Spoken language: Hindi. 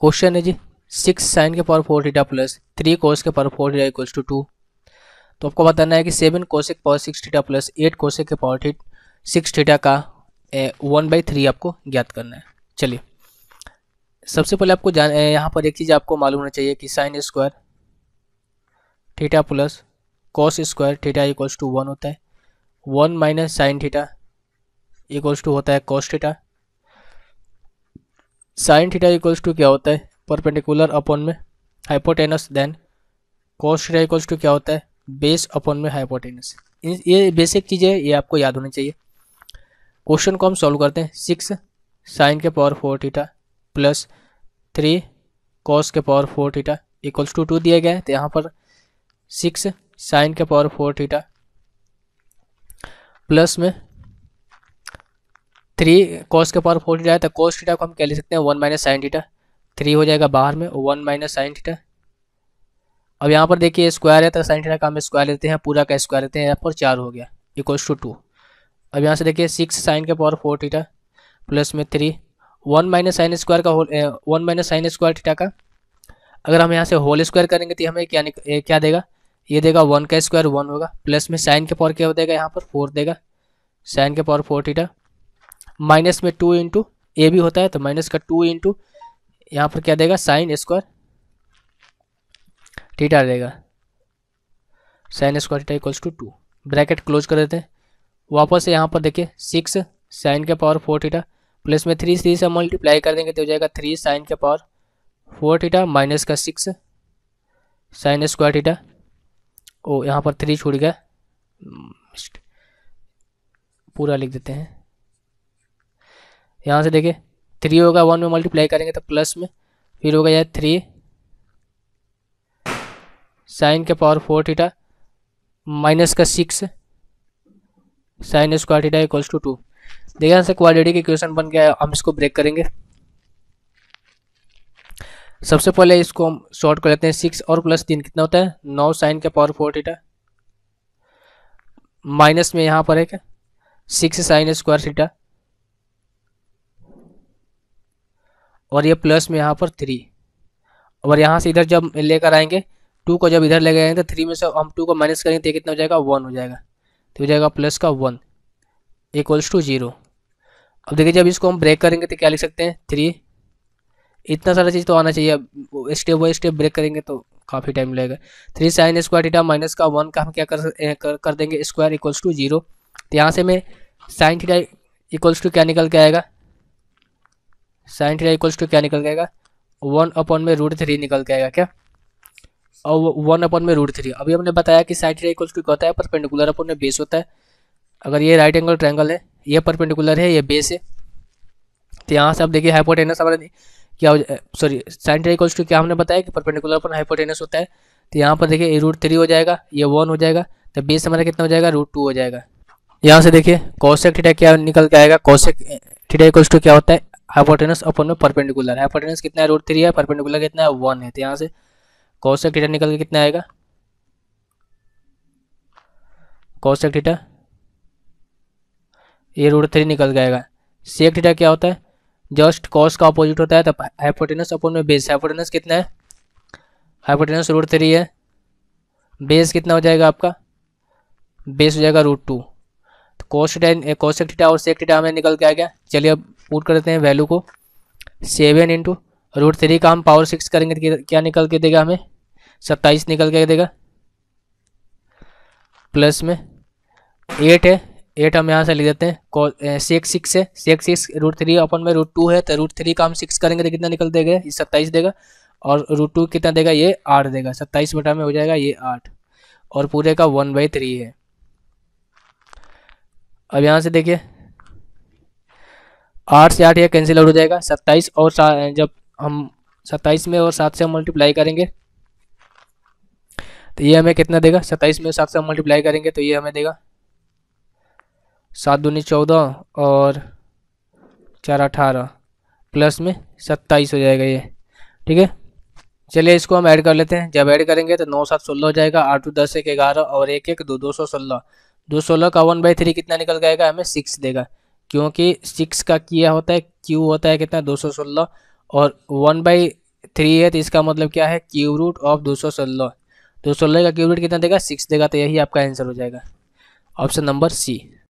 क्वेश्चन है जी सिक्स साइन के power four theta plus three cos के power four theta equals to two तो आपको बताना है कि seven cosec power six theta plus eight cosec के पावर थी सिक्स थीटा का वन बाई थ्री आपको ज्ञात करना है चलिए सबसे पहले आपको जान यहाँ पर एक चीज़ आपको मालूम होना चाहिए कि sine square theta plus cos square theta equals to one होता है one minus sine theta equals to होता है cos theta sine theta equals to क्या होता है परपेंडिकुलर अपॉन में hypotenuse then cos theta equals to क्या होता है बेस अपॉन में हाइपोटेनस ये बेसिक चीज़ें ये आपको याद होनी चाहिए क्वेश्चन को हम सॉल्व करते हैं सिक्स साइन के power four theta plus three cos के power four theta equals to two दिया गया है तो यहाँ पर सिक्स साइन के पावर फोर थीटा प्लस में थ्री कॉस के पावर फोर थीटा है तो कॉस थीटा को हम कह ले सकते हैं one minus sine theta three हो जाएगा बाहर में वन माइनस साइन थीटा अब यहाँ पर देखिए स्क्वायर है तो साइन थीटा का हम स्क्वायर लेते हैं पूरा का स्क्वायर लेते हैं यहाँ पर चार हो गया इक्वल्स टू टू अब यहाँ से देखिए सिक्स साइन के पावर फोर थीटा प्लस में three one minus sine square का whole one minus sine square theta का अगर हम यहाँ से होल स्क्वायर करेंगे तो हमें क्या ए, क्या देगा ये देगा वन का स्क्वायर वन होगा प्लस में साइन के पावर क्या हो देगा यहाँ पर फोर देगा साइन के पावर फोर थीटा माइनस में टू इंटू ए भी होता है तो माइनस का टू इंटू यहाँ पर क्या देगा साइन स्क्वायर थीटा देगा sine square theta equals to two bracket close कर देते हैं वापस से यहाँ पर देखिए सिक्स साइन के पावर फोर थीटा प्लस में थ्री थ्री से मल्टीप्लाई कर देंगे तो हो जाएगा थ्री साइन के पावर फोर थीटा माइनस का सिक्स साइन स्क्वायर थीटा ओ यहाँ पर थ्री छूट गया hmm, पूरा लिख देते हैं यहाँ से देखिए थ्री होगा वन में मल्टीप्लाई करेंगे तो प्लस में फिर होगा यह थ्री साइन के पावर फोर थीटा माइनस का six sine square theta equals to two देखिए यहाँ से क्वालिटी के क्वेश्चन बन गया हम इसको ब्रेक करेंगे सबसे पहले इसको हम शॉर्ट कर लेते हैं सिक्स और प्लस तीन कितना होता है नौ साइन के पावर फोर थीटा माइनस में यहाँ पर एक सिक्स साइन स्क्वायर थीटा और ये प्लस में यहाँ पर थ्री और यहाँ से इधर जब लेकर आएंगे टू को जब इधर ले आएंगे तो थ्री में से हम टू को माइनस करेंगे तो कितना हो जाएगा वन हो जाएगा तो हो जाएगा प्लस का वन इक्वल्स टू जीरो अब देखिए जब इसको हम ब्रेक करेंगे तो क्या लिख सकते हैं थ्री इतना सारा चीज़ तो आना चाहिए स्टेप बाई स्टेप ब्रेक करेंगे तो काफ़ी टाइम लगेगा three sine square theta minus का वन का हम क्या कर कर, कर देंगे स्क्वायर इक्वल्स टू जीरो तो यहाँ से मैं साइन थीटा इक्वल्स टू क्या निकल के आएगा साइन थीटा इक्वल्स टू क्या निकल जाएगा वन अपॉन में रूट थ्री निकल जाएगा क्या और वन अपॉन में रूट थ्री अभी हमने बताया कि साइन थीटा इक्वल्स टू क्या होता है परपेंडिकुलर अपॉन में बेस होता है अगर ये राइट एंगल ट्रायंगल है ये परपेंडिकुलर है ये बेस है तो यहाँ से आप देखिए हाइपोटेनस हमारा क्या sorry sine theta equals to क्या हमने बताया कि परपेंडिकुलर अपॉन हाइपोटेनस होता है तो यहाँ पर देखिए ये रूट थ्री हो जाएगा ये वन हो जाएगा तो बेस हमारा कितना हो जाएगा रूट टू हो जाएगा यहाँ से देखिए कौशिक थीटा क्या निकल के आएगा कौशिक थीटा इक्वल्स टू क्या होता है हाइपोटेनस अपन में परपेंडिकुलर हाइपोटेनस कितना है रूट थ्री है परपेंडिकुलर कितना है वन है तो यहाँ से कौशक थीटा निकल के कितना आएगा कौशक थीटा ये रूट थ्री निकल जाएगा सेक थीटा क्या होता है जस्ट कॉस का अपोजिट होता है तो हाइपोटेनस अपन में बेस हाइपोटेनस कितना है हाइपोटेनस रूट थ्री है बेस कितना हो जाएगा आपका बेस हो जाएगा रूट टू तो कोस्ट कॉस्ट थीटा और सेक थीटा हमें निकल के आ गया चलिए अब पुट कर देते हैं वैल्यू को सेवन इंटू रूट थ्री का हम पावर सिक्स करेंगे तो क्या निकल के देगा हमें सत्ताईस निकल के देगा प्लस में एट है एट हम यहाँ से लिख देते हैं सेक्स सिक्स eh, है सेक्स सिक्स रूट थ्री अपन में रूट टू है तो रूट थ्री का हम सिक्स करेंगे तो कितना निकल देगा ये सत्ताईस देगा और रूट टू कितना देगा ये आठ देगा सत्ताईस बटा में हो जाएगा ये आठ और पूरे का वन बाई थ्री है अब यहाँ से देखिए आठ से आठ यह कैंसिल आउट हो जाएगा सत्ताईस और जब हम सत्ताईस में और सात से हम मल्टीप्लाई करेंगे तो ये हमें कितना देगा सत्ताईस में और सात से हम मल्टीप्लाई करेंगे तो ये हमें देगा सात दूनी चौदह और चार अठारह प्लस में सत्ताईस हो जाएगा ये ठीक है चलिए इसको हम ऐड कर लेते हैं जब ऐड करेंगे तो नौ सात सोलह हो जाएगा आठ टू दस एक ग्यारह और एक एक दो दो सौ सोलह दो सोलह का वन बाई थ्री कितना निकल जाएगा हमें सिक्स देगा क्योंकि सिक्स का किया होता है क्यू होता है कितना दो सौ सोलह और वन बाई थ्री है तो इसका मतलब क्या है क्यू रूट ऑफ दो सौ सोलह दो सौ सोलह का क्यू रूट कितना देगा सिक्स देगा तो यही आपका आंसर हो जाएगा ऑप्शन नंबर सी